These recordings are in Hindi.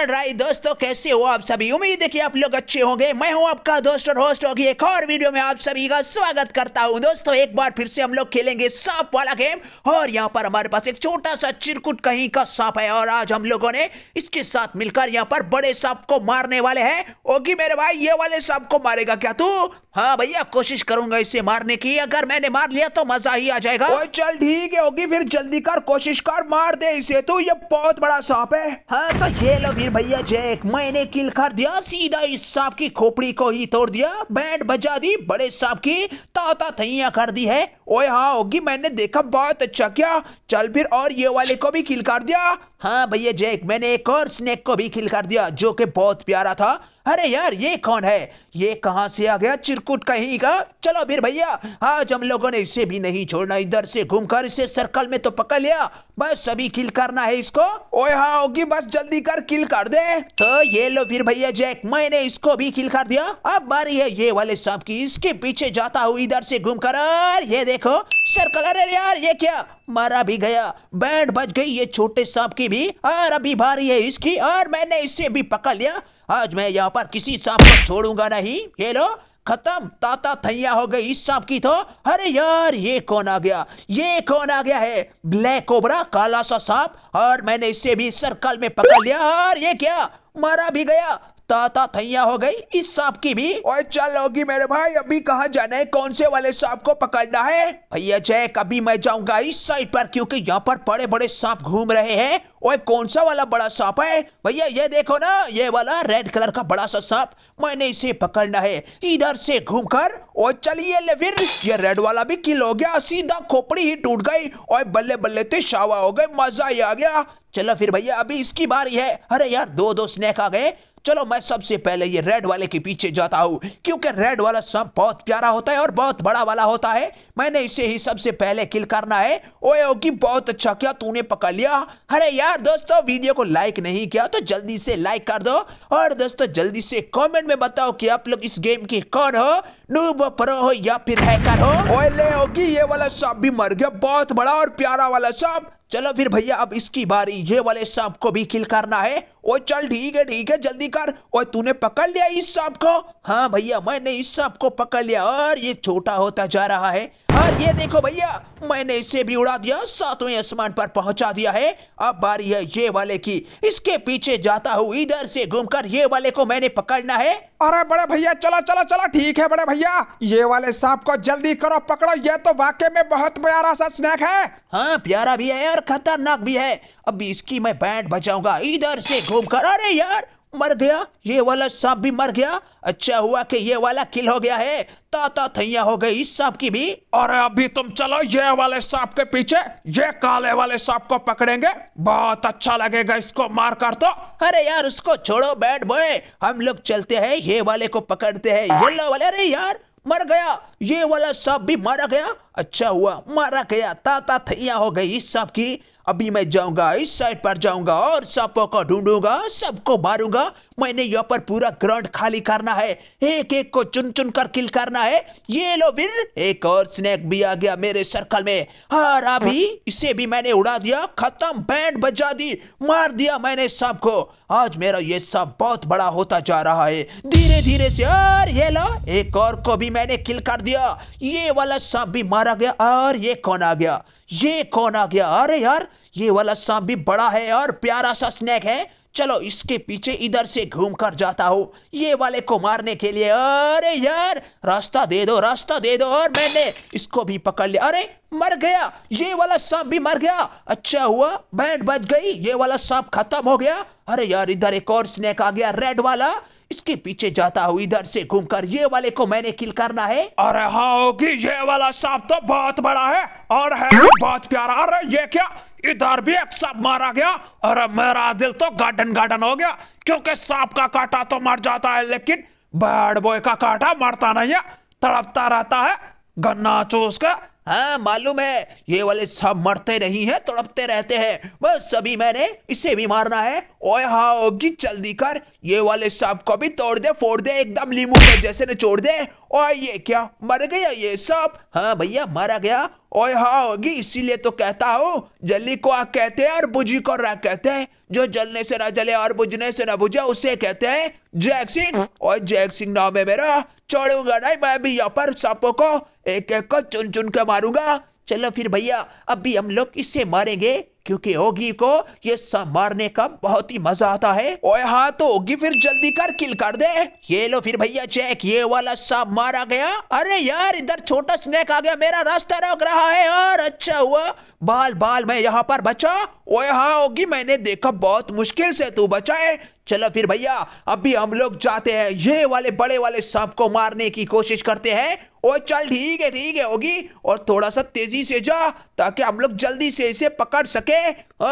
चल रहा दोस्तों कैसे हो आप सभी उम्मीद है कि आप लोग अच्छे होंगे मैं हूं आपका दोस्त और होस्ट होगी एक और वीडियो में आप सभी का स्वागत करता हूं दोस्तों एक बार फिर से हम लोग खेलेंगे सांप वाला गेम और यहां पर हमारे पास एक छोटा सा चिरकुट कहीं का सांप है और आज हम लोगों ने इसके साथ मिलकर यहाँ पर बड़े सांप को मारने वाले है ओगी मेरे भाई ये वाले सांप को मारेगा क्या तू हाँ भैया कोशिश करूंगा इसे मारने की अगर मैंने मार लिया तो मजा ही आ जाएगा ओए चल ठीक है होगी फिर जल्दी कर कोशिश कर मार दे इसे तो ये बहुत बड़ा सांप है हाँ तो ये लो फिर भैया जैक मैंने किल कर दिया सीधा इस सांप की खोपड़ी को ही तोड़ दिया बैंड बजा दी बड़े सांप की ताता थैया कर दी है ओए हाँ होगी मैंने देखा बहुत अच्छा क्या चल फिर और ये वाले को भी किल कर दिया हाँ भैया जैक मैंने एक और स्नेक को भी किल कर दिया जो कि बहुत प्यारा था अरे यार ये कौन है ये कहाँ से आ गया चिरकुट कहीं का चलो फिर भैया आज हम लोगों ने इसे भी नहीं छोड़ना इधर से घूमकर इसे सर्कल में तो पकड़ लिया बस सभी किल करना है इसको ओए हाँ होगी बस जल्दी कर किल कर दे तो ये लो फिर भैया जैक मैंने इसको भी किल कर दिया अब बारी है ये वाले सांप की इसके पीछे जाता हूँ इधर से घूम कर ये देखो सर्कलर है यार ये क्या मारा भी गया बैंड बज गई ये छोटे सांप की भी और अभी भारी है इसकी और मैंने इसे भी पकड़ लिया आज मैं यहाँ पर किसी सांप को छोड़ूंगा नहीं ये खत्म ताता थैया हो गई इस सांप की तो अरे यार ये कौन आ गया ये कौन आ गया है ब्लैक कोबरा काला सा सांप और मैंने इसे भी सर्कल में पकड़ लिया और ये क्या मारा भी गया ताता थैया हो गई इस सांप की भी और चलोगी मेरे भाई अभी कहा जाना है कौन से वाले सांप को पकड़ना है भैया जय कभी मैं जाऊंगा इस साइड पर क्योंकि यहाँ पर बड़े बड़े सांप घूम रहे हैं ओए कौन सा वाला बड़ा सांप है भैया ये देखो ना ये वाला रेड कलर का बड़ा सा सांप मैंने इसे पकड़ना है इधर से घूमकर और चलिए ले फिर ये रेड वाला भी किल हो गया सीधा खोपड़ी ही टूट गई ओए बल्ले बल्ले तो शावा हो गए मजा ही आ गया चलो फिर भैया अभी इसकी बारी है अरे यार दो दो स्नेक आ गए चलो मैं सबसे पहले ये रेड वाले के पीछे जाता हूँ क्योंकि रेड वाला सांप बहुत प्यारा होता है और बहुत बड़ा वाला होता है मैंने इसे ही सबसे पहले किल करना है ओए ओगी बहुत अच्छा क्या तूने पकड़ लिया अरे यार दोस्तों वीडियो को लाइक नहीं किया तो जल्दी से लाइक कर दो और दोस्तों जल्दी से कॉमेंट में बताओ की आप लोग इस गेम के कौन हो नूब प्रो हो या फिर हैकर हो ओए ले ये वाला सांप भी मर गया बहुत बड़ा और प्यारा वाला सांप चलो फिर भैया अब इसकी बारी ये वाले सांप को भी किल करना है ओ चल ठीक है ठीक है जल्दी कर ओ तूने पकड़ लिया इस सांप को हाँ भैया मैंने इस सांप को पकड़ लिया और ये छोटा होता जा रहा है और हाँ, ये देखो भैया मैंने इसे भी उड़ा दिया सातवें आसमान पर पहुंचा दिया है अब बारी है ये वाले की इसके पीछे जाता हूँ इधर से घूमकर ये वाले को मैंने पकड़ना है अरे बड़े भैया चलो चलो चलो ठीक है बड़े भैया ये वाले सांप को जल्दी करो पकड़ो ये तो वाकई में बहुत प्यारा सा स्नैक है हाँ प्यारा भी है और खतरनाक भी है अभी इसकी मैं बैंड बजाऊंगा इधर से घूम कर अरे यार मर गया ये वाला सांप भी मर गया अच्छा हुआ कि ये वाला किल हो गया है तो थैया हो गई इस सांप की भी अरे अभी तुम चलो ये वाले सांप के पीछे ये काले वाले सांप को पकड़ेंगे बहुत अच्छा लगेगा इसको मार कर तो अरे यार उसको छोड़ो बैड बॉय हम लोग चलते हैं ये वाले को पकड़ते हैं येलो वाले अरे यार मर गया ये वाला सांप भी मारा गया अच्छा हुआ मारा गया ताता थैया हो गई इस सांप की अभी मैं जाऊंगा इस साइड पर जाऊंगा और सांपों को ढूंढूंगा सबको मारूंगा मैंने यहाँ पर पूरा ग्राउंड खाली करना है एक एक को चुन चुन कर किल करना है ये लो फिर एक और स्नेक भी आ गया मेरे सर्कल में और अभी इसे भी मैंने उड़ा दिया खत्म बैंड बजा दी मार दिया मैंने सबको आज मेरा ये सब बहुत बड़ा होता जा रहा है धीरे धीरे से और ये लो एक और को भी मैंने किल कर दिया ये वाला सांप भी मारा गया और ये कौन आ गया ये कौन आ गया अरे यार ये वाला सांप भी बड़ा है और प्यारा सा स्नेक है चलो इसके पीछे इधर से घूम कर जाता हूँ ये वाले को मारने के लिए अरे यार रास्ता दे दो रास्ता दे दो और मैंने इसको भी पकड़ लिया अरे मर गया ये वाला सांप भी मर गया अच्छा हुआ बैंड बच गई ये वाला सांप खत्म हो गया अरे यार इधर एक और स्नेक आ गया रेड वाला इसके पीछे जाता हूँ इधर से घूमकर ये वाले को मैंने किल करना है अरे हाँ ये वाला सांप तो बहुत बड़ा है और है बहुत प्यारा अरे ये क्या इधर भी एक सांप मारा गया और मेरा दिल तो गार्डन गार्डन हो गया क्योंकि सांप का काटा तो मर जाता है लेकिन बैड बॉय का काटा मरता नहीं है तड़पता रहता है गन्ना चूस कर हाँ मालूम है ये वाले सब मरते नहीं है तड़पते रहते हैं बस अभी मैंने इसे भी मारना है ओए हाँ होगी जल्दी कर ये वाले सब को भी तोड़ दे फोड़ दे एकदम लीमू के जैसे ने छोड़ दे और ये क्या मर गया ये सब हाँ भैया मरा गया ओए हाँ होगी इसीलिए तो कहता हूँ जल्दी को आ कहते हैं और बुझी को रा कहते हैं जो जलने से ना जले और बुझने से ना बुझे उसे कहते हैं जैक सिंह और जैक सिंह नाम है मेरा छोड़ूंगा नहीं मैं भी यहाँ पर सांपों को एक एक को चुन चुन के मारूंगा चलो फिर भैया अभी हम लोग इससे मारेंगे क्योंकि ओगी को ये सब मारने का बहुत ही मजा आता है ओए हाँ तो ओगी फिर जल्दी कर किल कर दे ये लो फिर भैया चेक ये वाला सब मारा गया अरे यार इधर छोटा स्नेक आ गया मेरा रास्ता रोक रहा है और अच्छा हुआ बाल बाल मैं यहाँ पर बचा ओए हाँ होगी मैंने देखा बहुत मुश्किल से तू बचा है चलो फिर भैया अभी हम लोग जाते हैं ये वाले बड़े वाले सांप को मारने की कोशिश करते हैं ओ चल ठीक है ठीक है होगी और थोड़ा सा तेजी से जा ताकि हम लोग जल्दी से इसे पकड़ सके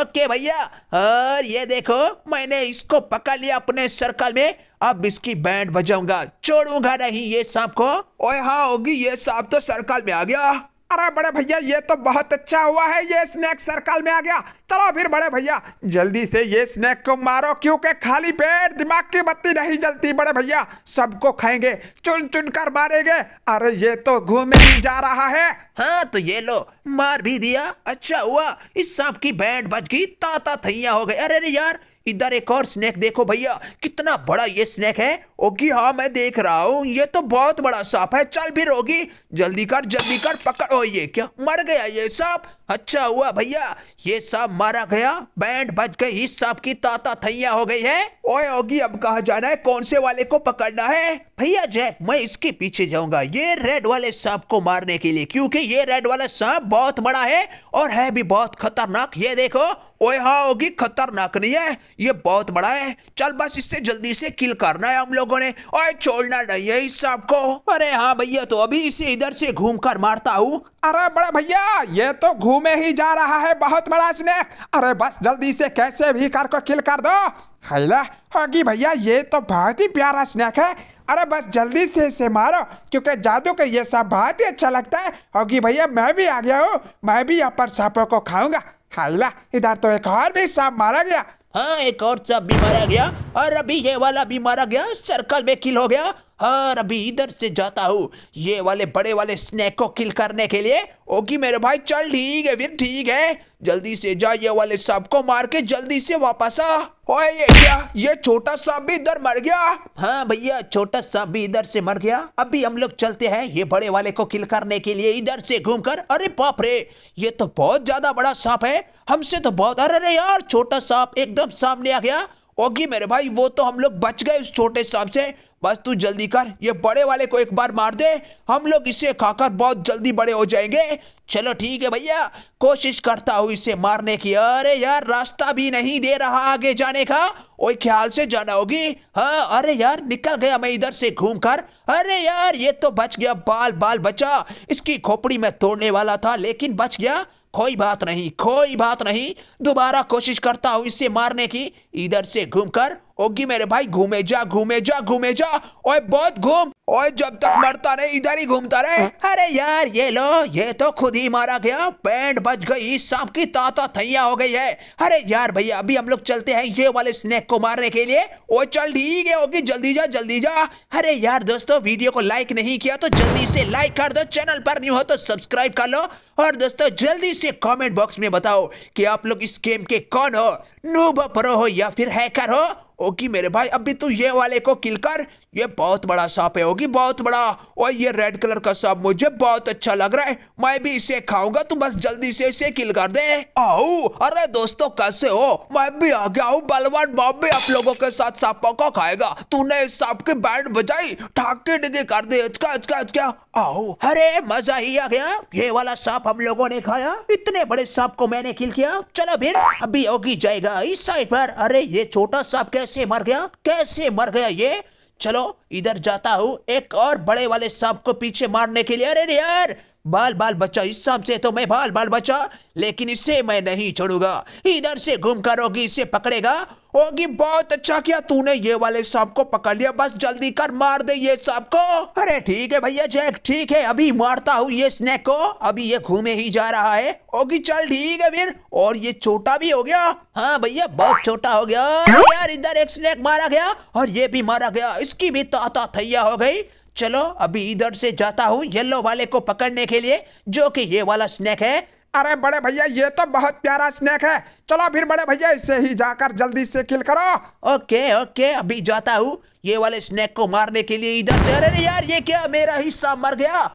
ओके भैया और ये देखो मैंने इसको पकड़ लिया अपने सर्कल में अब इसकी बैंड बजाऊंगा छोड़ूंगा नहीं ये सांप को ओए हाँ होगी ये सांप तो सर्कल में आ गया अरे बड़े भैया ये तो बहुत अच्छा हुआ है ये स्नैक सर्कल में आ गया चलो फिर बड़े भैया जल्दी से ये स्नैक को मारो क्योंकि खाली पेट दिमाग की बत्ती नहीं जलती बड़े भैया सबको खाएंगे चुन चुन कर मारेंगे अरे ये तो घूम ही जा रहा है हाँ तो ये लो मार भी दिया अच्छा हुआ इस सांप की बैंड बज गई ताता थैया हो गए अरे अरे यार इधर एक और स्नैक देखो भैया कितना बड़ा ये स्नैक है ओगी हाँ मैं देख रहा हूँ ये तो बहुत बड़ा सांप है चल फिर होगी जल्दी कर जल्दी कर पकड़ ओ ये क्या मर गया ये सांप अच्छा हुआ भैया ये सांप मारा गया बैंड बज गई इस सांप की ताता थैया हो गई है ओए ओगी अब कहा जाना है कौन से वाले को पकड़ना है भैया जैक मैं इसके पीछे जाऊंगा ये रेड वाले सांप को मारने के लिए क्योंकि ये रेड वाला सांप बहुत बड़ा है और है भी बहुत खतरनाक ये देखो ओए हाँ होगी खतरनाक नहीं है ये बहुत बड़ा है चल बस इससे जल्दी से किल करना है हम लोग लोगों ने और छोड़ना नहीं है इस सब को अरे हाँ भैया तो अभी इसे इधर से घूम कर मारता हूँ अरे बड़ा भैया ये तो घूमे ही जा रहा है बहुत बड़ा स्नेक अरे बस जल्दी से कैसे भी कार को किल कर दो हल्ला भैया ये तो बहुत ही प्यारा स्नेक है अरे बस जल्दी से इसे मारो क्योंकि जादू का ये सब बहुत ही अच्छा लगता है होगी भैया मैं भी आ गया हूँ मैं भी यहाँ पर सांपों को खाऊंगा हल्ला इधर तो एक और भी सांप मारा गया हाँ एक और सब भी मारा गया और अभी ये वाला भी मारा गया सर्कल में किल हो गया और अभी इधर से जाता हूँ ये वाले बड़े वाले स्नैक को किल करने के लिए ओके मेरे भाई चल ठीक है फिर ठीक है जल्दी से जा ये वाले सांप को मार के जल्दी से वापस आ ओए ये क्या ये छोटा सांप भी इधर मर गया हाँ भैया छोटा सांप भी इधर से मर गया अभी हम लोग चलते हैं ये बड़े वाले को किल करने के लिए इधर से घूमकर अरे बाप रे ये तो बहुत ज्यादा बड़ा सांप है हमसे तो बहुत अरे अरे यार छोटा सांप एकदम सामने आ गया ओगी मेरे भाई वो तो हम लोग बच गए उस छोटे सांप से बस तू जल्दी कर ये बड़े वाले को एक बार मार दे हम लोग इसे खाकर बहुत जल्दी बड़े हो जाएंगे चलो ठीक है भैया कोशिश करता हूँ इसे मारने की अरे यार रास्ता भी नहीं दे रहा आगे जाने का ओए ख्याल से जाना होगी हाँ अरे यार निकल गया मैं इधर से घूम कर अरे यार ये तो बच गया बाल बाल बचा इसकी खोपड़ी में तोड़ने वाला था लेकिन बच गया कोई बात नहीं कोई बात नहीं दोबारा कोशिश करता हूँ इसे मारने की इधर से घूमकर ओगी मेरे भाई घूमे जा घूमे जा घूमे जा ओए बहुत घूम ओए जब तक मरता रहे इधर ही घूमता रहे अरे यार ये लो ये तो खुद ही मारा गया पेंट बच गई सांप की ताता थैया हो गई है अरे यार भैया अभी हम लोग चलते हैं ये वाले स्नेक को मारने के लिए ओ चल ठीक है ओगी जल्दी जा जल्दी जा अरे यार दोस्तों वीडियो को लाइक नहीं किया तो जल्दी से लाइक कर दो चैनल पर नहीं हो तो सब्सक्राइब कर लो और दोस्तों जल्दी से कॉमेंट बॉक्स में बताओ कि आप लोग इस गेम के कौन हो नूब परो हो या फिर हैकर हो ओके मेरे भाई अभी तू ये वाले को किल कर ये बहुत बड़ा सांप है होगी बहुत बड़ा और ये रेड कलर का सांप मुझे बहुत अच्छा लग रहा है मैं भी इसे खाऊंगा तू बस जल्दी से इसे किल कर दे आओ अरे दोस्तों कैसे हो मैं भी आ गया हूँ बलवान बाप भी आप लोगों के साथ सांपों को खाएगा तूने इस सांप की बैंड बजाई ठाके डिगे कर दे अचका अचका अचका आओ अरे मजा ही आ गया ये वाला सांप हम लोगो ने खाया इतने बड़े सांप को मैंने किल किया चलो फिर अभी होगी जाएगा इस साइड पर अरे ये छोटा सांप कैसे मर गया कैसे मर गया ये चलो इधर जाता हूं एक और बड़े वाले सांप को पीछे मारने के लिए अरे यार बाल बाल बच्चा इस सब से तो मैं बाल बाल बच्चा लेकिन इसे मैं नहीं छोड़ूंगा इधर से घूम कर होगी इसे पकड़ेगा होगी बहुत अच्छा किया तूने ये वाले सांप को पकड़ लिया बस जल्दी कर मार दे ये सांप को अरे ठीक है भैया जैक ठीक है अभी मारता हूँ ये स्नेक को अभी ये घूमे ही जा रहा है होगी चल ठीक है फिर और ये छोटा भी हो गया हाँ भैया बहुत छोटा हो गया यार इधर एक स्नेक मारा गया और ये भी मारा गया इसकी भी ताता थैया हो गई चलो अभी इधर से जाता हूँ येलो वाले को पकड़ने के लिए जो कि ये वाला स्नैक है अरे बड़े भैया ये तो बहुत प्यारा स्नैक है चलो फिर बड़े भैया इसे ही जाकर जल्दी से किल करो ओके ओके अभी जाता हूँ ये वाले स्नैक को मारने के लिए इधर से अरे यार ये क्या मेरा हिस्सा मर गया